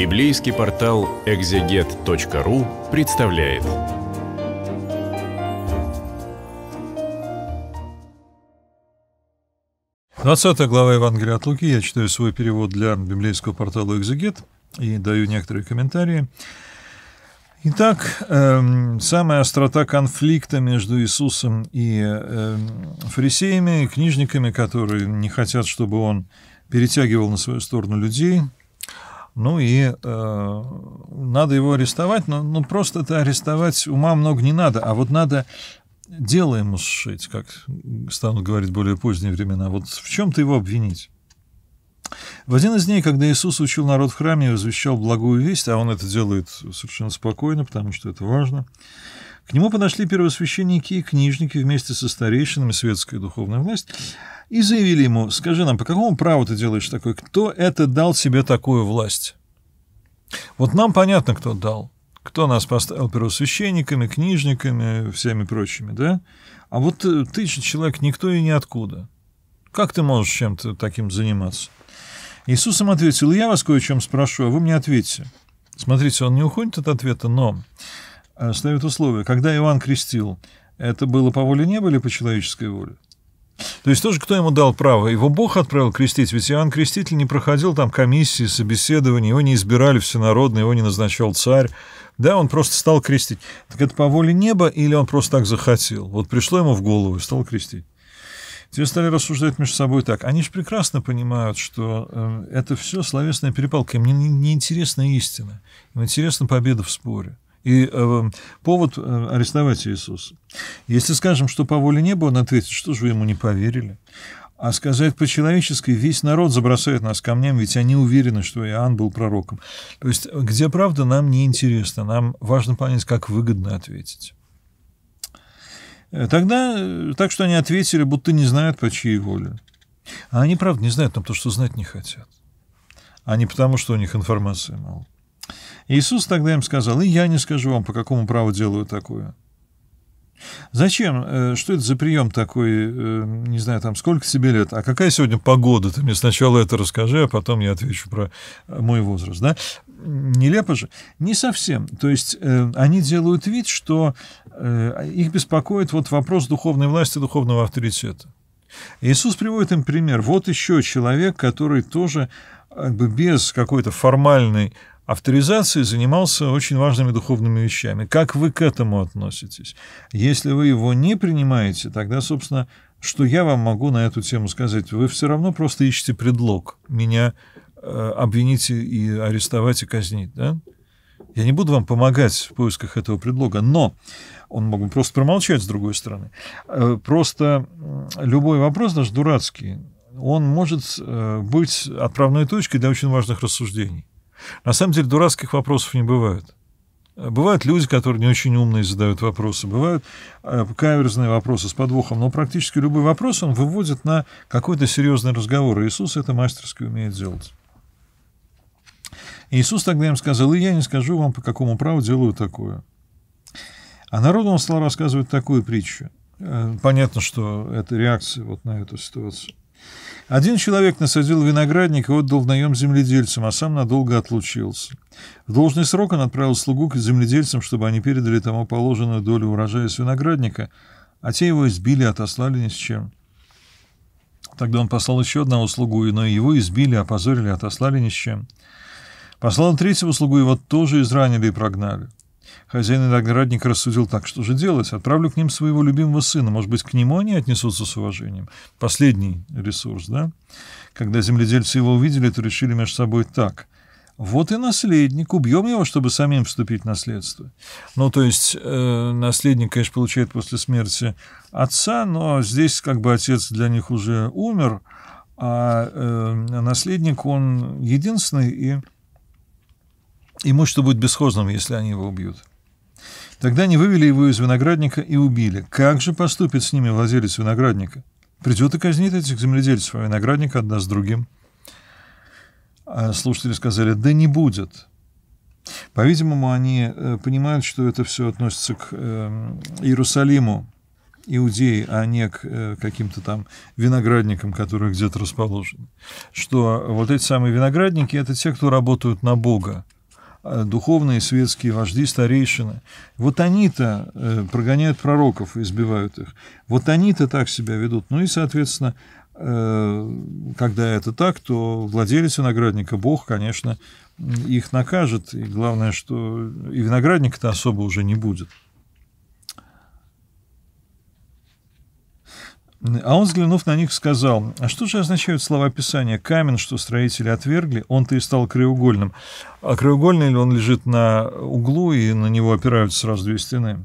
Библейский портал экзегет.ру представляет. Двадцатая глава Евангелия от Луки. Я читаю свой перевод для библейского портала «Экзегет» и даю некоторые комментарии. Итак, э, самая острота конфликта между Иисусом и э, фарисеями, книжниками, которые не хотят, чтобы он перетягивал на свою сторону людей – ну и э, надо его арестовать, но ну, просто это арестовать ума много не надо, а вот надо дело ему сшить, как станут говорить более поздние времена. Вот в чем-то его обвинить. В один из дней, когда Иисус учил народ в храме и возвещал благую весть, а он это делает совершенно спокойно, потому что это важно, к нему подошли первосвященники и книжники вместе со старейшинами светская духовная власть и заявили ему, скажи нам, по какому праву ты делаешь такое? Кто это дал тебе такую власть? Вот нам понятно, кто дал. Кто нас поставил первосвященниками, книжниками, всеми прочими, да? А вот э, ты же человек никто и ниоткуда. Как ты можешь чем-то таким заниматься? Иисусом ответил, я вас кое о чем спрошу, а вы мне ответьте. Смотрите, он не уходит от ответа, но э, ставит условие. Когда Иоанн крестил, это было по воле неба или по человеческой воле? То есть тоже кто ему дал право? Его Бог отправил крестить, ведь Иоанн Креститель не проходил там комиссии, собеседования, его не избирали всенародно, его не назначал царь. Да, он просто стал крестить. Так это по воле неба или он просто так захотел? Вот пришло ему в голову и стал крестить. Те стали рассуждать между собой так. Они же прекрасно понимают, что э, это все словесная перепалка. Им не, не, интересна истина. Им интересна победа в споре. И э, повод э, арестовать Иисуса. Если скажем, что по воле неба, он ответит, что же вы ему не поверили. А сказать по-человечески, весь народ забросает нас камнями, ведь они уверены, что Иоанн был пророком. То есть, где правда, нам не интересно, нам важно понять, как выгодно ответить. Э, тогда э, так, что они ответили, будто не знают, по чьей воле. А они, правда, не знают, но потому что знать не хотят. А не потому, что у них информации мало. Иисус тогда им сказал, и я не скажу вам, по какому праву делаю такое. Зачем? Э, что это за прием такой? Э, не знаю, там, сколько тебе лет? А какая сегодня погода? Ты мне сначала это расскажи, а потом я отвечу про э, мой возраст, да? Нелепо же? Не совсем. То есть они делают вид, что их беспокоит вот вопрос духовной власти, духовного авторитета. Иисус приводит им пример. Вот еще человек, который тоже как бы без какой-то формальной авторизацией занимался очень важными духовными вещами. Как вы к этому относитесь? Если вы его не принимаете, тогда, собственно, что я вам могу на эту тему сказать? Вы все равно просто ищете предлог меня э, обвинить и арестовать и казнить, да? Я не буду вам помогать в поисках этого предлога, но он мог бы просто промолчать с другой стороны. Э, просто любой вопрос, даже дурацкий, он может э, быть отправной точкой для очень важных рассуждений. На самом деле дурацких вопросов не бывает. Бывают люди, которые не очень умные задают вопросы, бывают э, каверзные вопросы с подвохом, но практически любой вопрос он выводит на какой-то серьезный разговор. Иисус это мастерски умеет делать. Иисус тогда им сказал, и я не скажу вам, по какому праву делаю такое. А народу он стал рассказывать такую притчу. Э, понятно, что это реакция вот на эту ситуацию. Один человек насадил виноградник и отдал в наем земледельцам, а сам надолго отлучился. В должный срок он отправил слугу к земледельцам, чтобы они передали тому положенную долю урожая с виноградника, а те его избили и отослали ни с чем. Тогда он послал еще одного слугу, но и его избили, опозорили, отослали ни с чем. Послал он третьего слугу, его тоже изранили и прогнали. Хозяин виноградник рассудил так, что же делать? Отправлю к ним своего любимого сына. Может быть, к нему они отнесутся с уважением? Последний ресурс, да? Когда земледельцы его увидели, то решили между собой так. Вот и наследник. Убьем его, чтобы самим вступить в наследство. Ну, то есть, э, наследник, конечно, получает после смерти отца, но здесь как бы отец для них уже умер, а э, наследник, он единственный и Имущество будет бесхозным, если они его убьют. Тогда они вывели его из виноградника и убили. Как же поступит с ними владелец виноградника? Придет и казнит этих земледельцев, а виноградник отдаст другим. А слушатели сказали, да не будет. По-видимому, они э, понимают, что это все относится к эм, Иерусалиму, иудеи, а не к э, каким-то там виноградникам, которые где-то расположены. Что вот эти самые виноградники – это те, кто работают на Бога. Э, духовные светские вожди, старейшины. Вот они-то э, прогоняют пророков и избивают их. Вот они-то так себя ведут. Ну и, соответственно, э, когда это так, то владелец виноградника, Бог, конечно, их накажет. И главное, что и виноградника-то особо уже не будет. А он, взглянув на них, сказал, «А что же означают слова Писания? Камень, что строители отвергли, он-то и стал краеугольным. А краеугольный ли он лежит на углу, и на него опираются сразу две стены?»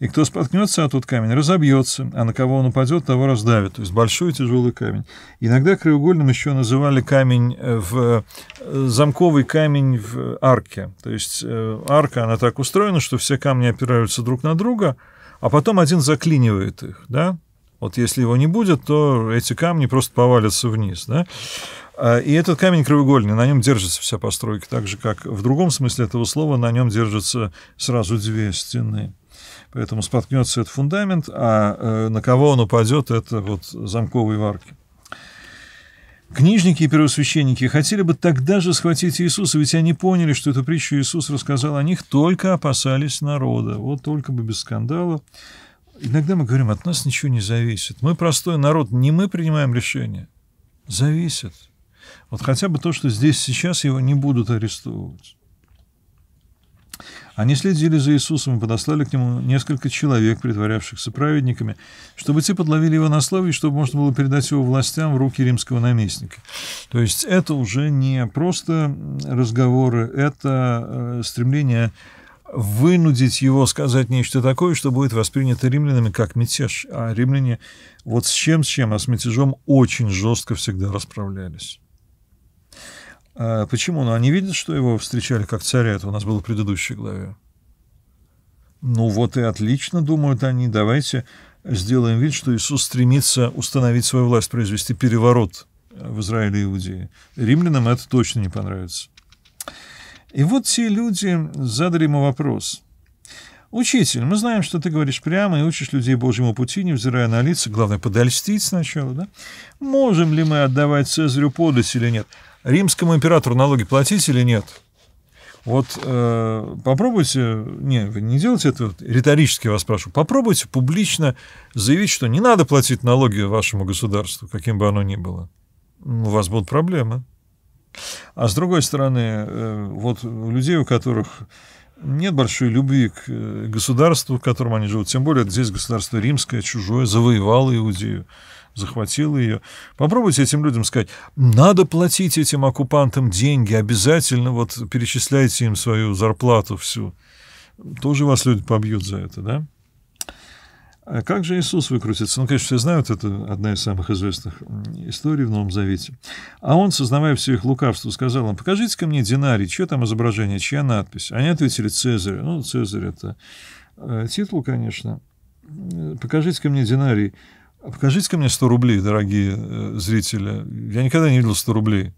И кто споткнется о тот камень, разобьется, а на кого он упадет, того раздавит. То есть большой тяжелый камень. Иногда краеугольным еще называли камень э, в э, замковый камень в арке. То есть э, арка, она так устроена, что все камни опираются друг на друга, а потом один заклинивает их, да? Вот если его не будет, то эти камни просто повалятся вниз. Да? А, и этот камень краеугольный, на нем держится вся постройка, так же, как в другом смысле этого слова, на нем держатся сразу две стены. Поэтому споткнется этот фундамент, а э, на кого он упадет, это вот замковые варки. Книжники и первосвященники хотели бы тогда же схватить Иисуса, ведь они поняли, что эту притчу Иисус рассказал о них, только опасались народа. Вот только бы без скандала. Иногда мы говорим, от нас ничего не зависит. Мы простой народ, не мы принимаем решения. Зависит. Вот хотя бы то, что здесь сейчас его не будут арестовывать. Они следили за Иисусом и подослали к нему несколько человек, притворявшихся праведниками, чтобы те подловили его на слове, и чтобы можно было передать его властям в руки римского наместника. То есть это уже не просто разговоры, это э, стремление вынудить его сказать нечто такое, что будет воспринято римлянами как мятеж. А римляне вот с чем, с чем, а с мятежом очень жестко всегда расправлялись. А почему? Ну, они видят, что его встречали как царя, это у нас было в предыдущей главе. Ну вот и отлично, думают они, давайте сделаем вид, что Иисус стремится установить свою власть, произвести переворот в Израиле и Иудее. Римлянам это точно не понравится. И вот те люди задали ему вопрос. «Учитель, мы знаем, что ты говоришь прямо и учишь людей Божьему пути, невзирая на лица. Главное, подольстить сначала, да? Можем ли мы отдавать Цезарю подать или нет? Римскому императору налоги платить или нет?» Вот э, попробуйте, не, вы не делайте это, риторически вас спрашиваю, попробуйте публично заявить, что не надо платить налоги вашему государству, каким бы оно ни было. Ну, у вас будут проблемы. А с другой стороны, э, вот людей, у которых нет большой любви к э, государству, в котором они живут. Тем более, здесь государство римское, чужое, завоевало Иудею, захватило ее. Попробуйте этим людям сказать, надо платить этим оккупантам деньги, обязательно вот перечисляйте им свою зарплату всю. Тоже вас люди побьют за это, да? А как же Иисус выкрутится? Ну, конечно, все знают, это одна из самых известных историй в Новом Завете. А он, сознавая все их лукавство, сказал им, покажите ко мне динарий, что там изображение, чья надпись? Они ответили, Цезарь. Ну, Цезарь – это э, титул, конечно. Э, покажите ко мне динарий. Покажите ко мне 100 рублей, дорогие э, зрители. Я никогда не видел 100 рублей.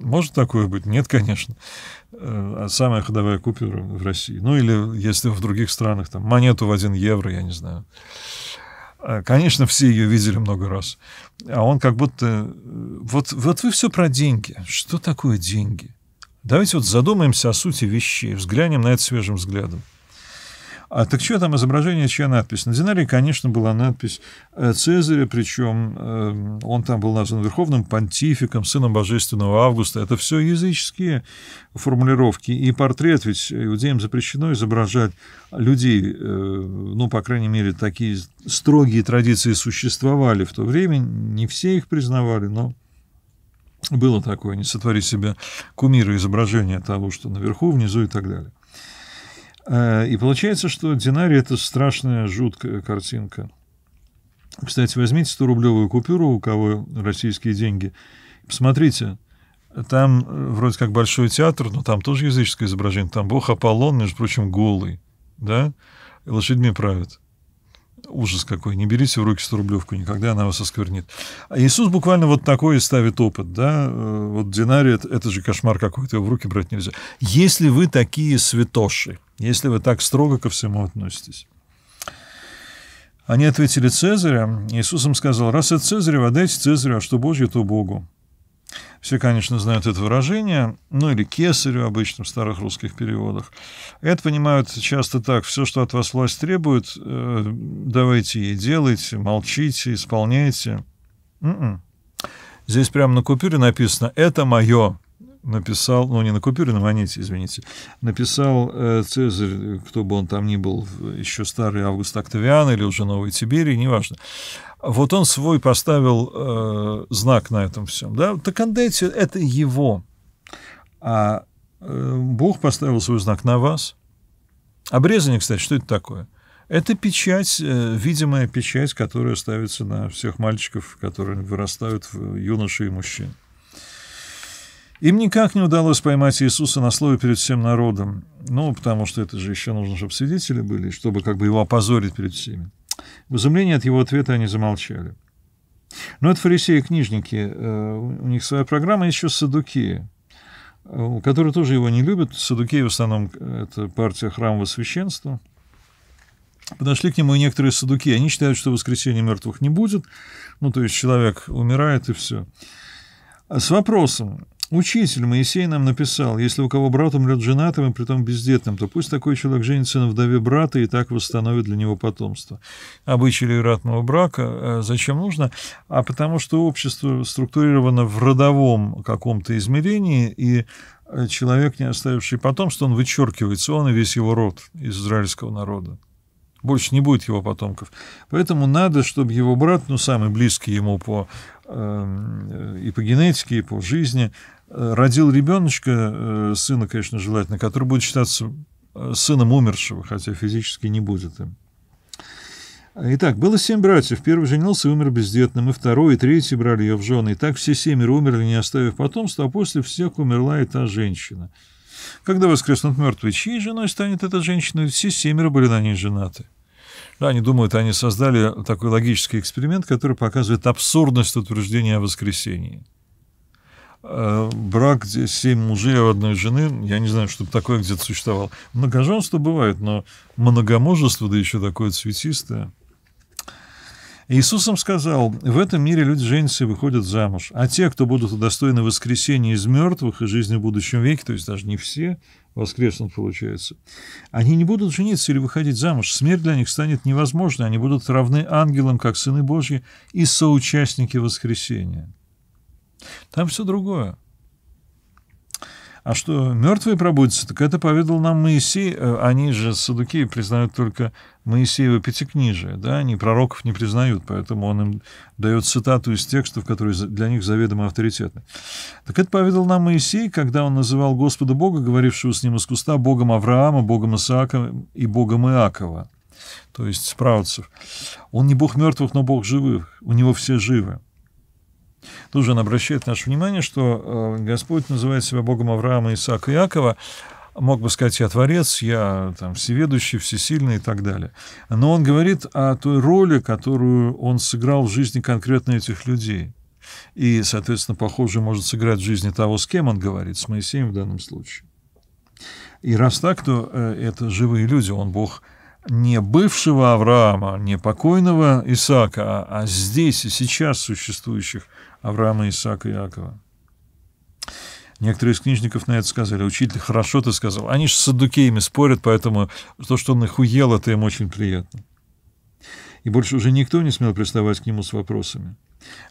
Может такое быть? Нет, конечно. Э, а Самая ходовая купюра в России. Ну или если в других странах, там, монету в 1 евро, я не знаю. Э, конечно, все ее видели много раз. А он как будто... Э, вот, вот вы все про деньги. Что такое деньги? Давайте вот задумаемся о сути вещей, взглянем на это свежим взглядом. А так что там изображение, чья надпись? На динаре, конечно, была надпись э, Цезаря, причем э, он там был назван верховным понтификом, сыном божественного Августа. Это все языческие формулировки. И портрет, ведь иудеям запрещено изображать людей, э, ну, по крайней мере, такие строгие традиции существовали в то время, не все их признавали, но было такое, не сотвори себе кумира изображения того, что наверху, внизу и так далее. А, и получается, что динарий — это страшная, жуткая картинка. Кстати, возьмите 100-рублевую купюру, у кого российские деньги, посмотрите, там э, вроде как большой театр, но там тоже языческое изображение. Там бог Аполлон, между прочим, голый, да, лошадьми правит. Ужас какой. Не берите в руки 100 рублевку никогда, она вас осквернит. А Иисус буквально вот такой и ставит опыт. Да? Э, вот динарий это, это же кошмар какой-то, его в руки брать нельзя. Если вы такие святоши, если вы так строго ко всему относитесь, они ответили Цезаря. Иисусом сказал, раз это Цезарева, отдайте Цезарю, а что Божье, то Богу. Все, конечно, знают это выражение, ну или кесарю обычно в старых русских переводах. Это понимают часто так, все, что от вас власть требует, э, давайте ей делайте, молчите, исполняйте. М-м. Здесь прямо на купюре написано «это мое» написал, ну не на купюре, на монете, извините, написал э, Цезарь, кто бы он там ни был, еще старый Август Октавиан или уже новый Тиберий, неважно. Вот он свой поставил э, знак на этом всем. Да? Токандетти — это его. А э, Бог поставил свой знак на вас. Обрезание, кстати, что это такое? Это печать, э, видимая печать, которая ставится на всех мальчиков, которые вырастают в юноши и мужчин. Им никак не удалось поймать Иисуса на слове перед всем народом. Ну, потому что это же еще нужно, чтобы свидетели были, чтобы как бы его опозорить перед всеми. В изумлении от его ответа они замолчали. Но это фарисеи и книжники. Э, у них своя программа еще садуки, э, которые тоже его не любят. Садуки в основном э, это партия храмового священства. Подошли к нему и некоторые садуки. Они считают, что воскресенья мертвых не будет. Ну, то есть человек умирает и все. А с вопросом, Учитель Моисей нам написал, если у кого брат умрет женатым и притом бездетным, то пусть такой человек женится на вдове брата и так восстановит для него потомство. Обычай ратного брака э, зачем нужно? А потому что общество структурировано в родовом каком-то измерении, и э, человек, не оставивший потомство, он вычеркивается, он и весь его род из израильского народа. Больше не будет его потомков. Поэтому надо, чтобы его брат, ну, самый близкий ему по, эм, э, и по генетике, и по жизни, родил ребеночка, э, сына, конечно, желательно, который будет считаться э, сыном умершего, хотя физически не будет им. Итак, было семь братьев. Первый женился и умер бездетным, и второй, и третий брали ее в жены. И так все семеро умерли, не оставив потомства, а после всех умерла и та женщина. Когда воскреснут мертвые, чьей женой станет эта женщина? Ведь все семеро были на ней женаты. Да, они думают, они создали такой логический эксперимент, который показывает абсурдность утверждения о воскресении. Э, брак, где семь мужей, а одной жены, я не знаю, чтобы такое где-то существовало. Многоженство бывает, но многомужество да еще такое цветистое. Иисусом сказал, в этом мире люди женятся и выходят замуж, а те, кто будут удостоены воскресения из мертвых и жизни в будущем веке, то есть даже не все воскреснут, получается, они не будут жениться или выходить замуж, смерть для них станет невозможной, они будут равны ангелам, как сыны Божьи, и соучастники воскресения. Там все другое. А что мертвые пробудятся, так это поведал нам Моисей. Э, они же, садуки, признают только Моисеева пятикнижие. Да? Они пророков не признают, поэтому он им дает цитату из текстов, которые для них заведомо авторитетны. Так это поведал нам Моисей, когда он называл Господа Бога, говорившего с ним из куста, Богом Авраама, Богом Исаака и Богом Иакова, то есть правцев. Он не Бог мертвых, но Бог живых. У него все живы. Тут же он обращает наше внимание, что э, Господь называет себя Богом Авраама, Исаака и Иакова. Мог бы сказать, я творец, я там, всеведущий, всесильный и так далее. Но он говорит о той роли, которую он сыграл в жизни конкретно этих людей. И, соответственно, похоже, может сыграть в жизни того, с кем он говорит, с Моисеем в данном случае. И раз так, то э, это живые люди, он Бог не бывшего Авраама, не покойного Исаака, а, а здесь и сейчас существующих Авраама, Исаака и Иакова. Некоторые из книжников на это сказали. Учитель, хорошо ты сказал. Они же с садукеями спорят, поэтому то, что он их уел, это им очень приятно. И больше уже никто не смел приставать к нему с вопросами.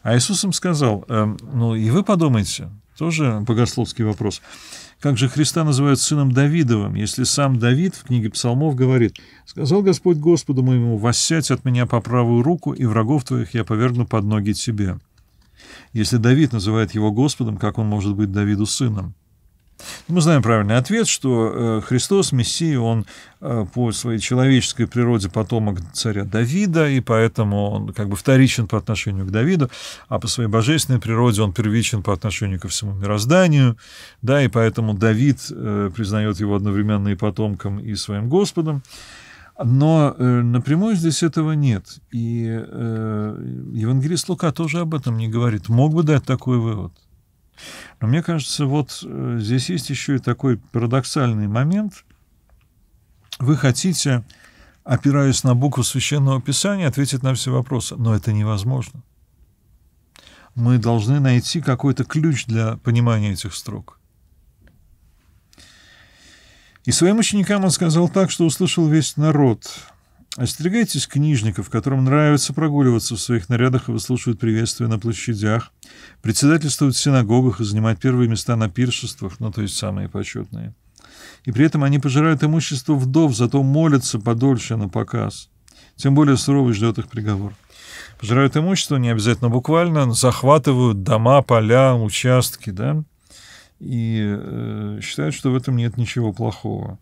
А Иисус им сказал, «Эм, ну и вы подумайте, тоже богословский вопрос. Как же Христа называют сыном Давидовым, если сам Давид в книге псалмов говорит «Сказал Господь Господу моему, воссядь от меня по правую руку, и врагов твоих я повергну под ноги тебе». Если Давид называет его Господом, как он может быть Давиду сыном? Ну, мы знаем правильный ответ, что э, Христос, Мессия, он э, по своей человеческой природе потомок царя Давида, и поэтому он как бы вторичен по отношению к Давиду, а по своей божественной природе он первичен по отношению ко всему мирозданию, да, и поэтому Давид э, признает его одновременно и потомком, и своим Господом. Но напрямую здесь этого нет. И э, евангелист Лука тоже об этом не говорит. Мог бы дать такой вывод – но мне кажется, вот э, здесь есть еще и такой парадоксальный момент. Вы хотите, опираясь на букву Священного Писания, ответить на все вопросы, но это невозможно. Мы должны найти какой-то ключ для понимания этих строк. И своим ученикам он сказал так, что услышал весь народ – Остерегайтесь книжников, которым нравится прогуливаться в своих нарядах и выслушивать приветствия на площадях, председательствовать в синагогах и занимать первые места на пиршествах, ну то есть самые почетные. И при этом они пожирают имущество вдов, зато молятся подольше на показ. Тем более суровый ждет их приговор. Пожирают имущество, не обязательно буквально, захватывают дома, поля, участки, да, и э, считают, что в этом нет ничего плохого.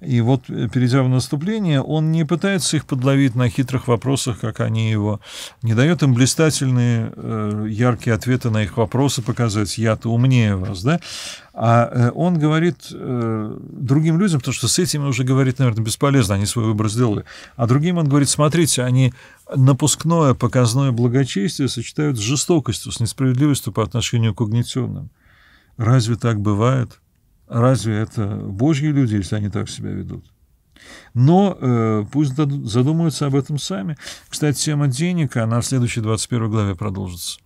И вот, э, перейдя в наступление, он не пытается их подловить на хитрых вопросах, как они его, не дает им блистательные, э, яркие ответы на их вопросы показать, я-то умнее вас, да? А э, он говорит другим людям, потому что с этими уже говорит, наверное, бесполезно, они свой выбор сделали. А другим он говорит, смотрите, они напускное, показное благочестие сочетают с жестокостью, с несправедливостью по отношению к угнетенным. Разве так бывает? — Разве это божьи люди, если они так себя ведут? Но э, пусть задумаются об этом сами. Кстати, тема денег, она в следующей 21 главе продолжится.